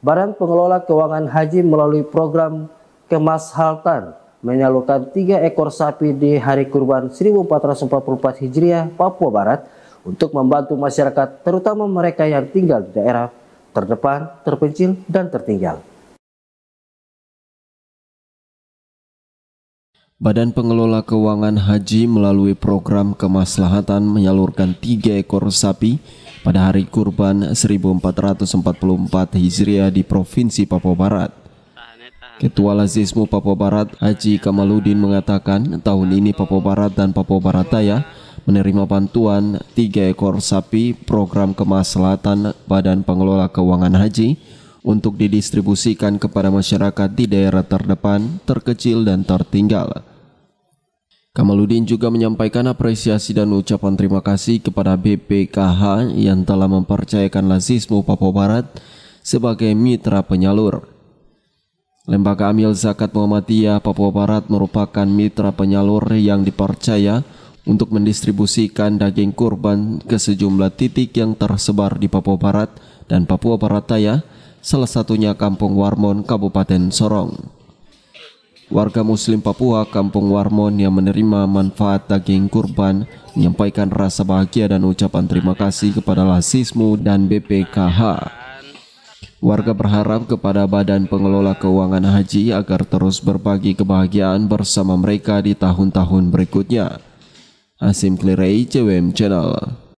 Badan Pengelola Keuangan Haji melalui program Kemas Haltan menyalurkan tiga ekor sapi di Hari Kurban 1444 Hijriah, Papua Barat untuk membantu masyarakat terutama mereka yang tinggal di daerah terdepan, terpencil, dan tertinggal. Badan Pengelola Keuangan Haji melalui program kemaslahatan menyalurkan tiga ekor sapi pada hari kurban 1444 Hijriah di Provinsi Papua Barat. Ketua Lazismu Papua Barat Haji Kamaludin mengatakan tahun ini Papua Barat dan Papua Barat Daya menerima bantuan tiga ekor sapi program kemaslahatan Badan Pengelola Keuangan Haji untuk didistribusikan kepada masyarakat di daerah terdepan, terkecil, dan tertinggal Kamaludin juga menyampaikan apresiasi dan ucapan terima kasih kepada BPKH yang telah mempercayakan Lazismo Papua Barat sebagai mitra penyalur. Lembaga Amil Zakat Muhammadiyah Papua Barat merupakan mitra penyalur yang dipercaya untuk mendistribusikan daging kurban ke sejumlah titik yang tersebar di Papua Barat dan Papua Barat Daya, salah satunya Kampung Warmon, Kabupaten Sorong. Warga Muslim Papua Kampung Warmon yang menerima manfaat daging kurban menyampaikan rasa bahagia dan ucapan terima kasih kepada Lasismu dan BPKH. Warga berharap kepada Badan Pengelola Keuangan Haji agar terus berbagi kebahagiaan bersama mereka di tahun-tahun berikutnya. Asim Klirei, CWM Channel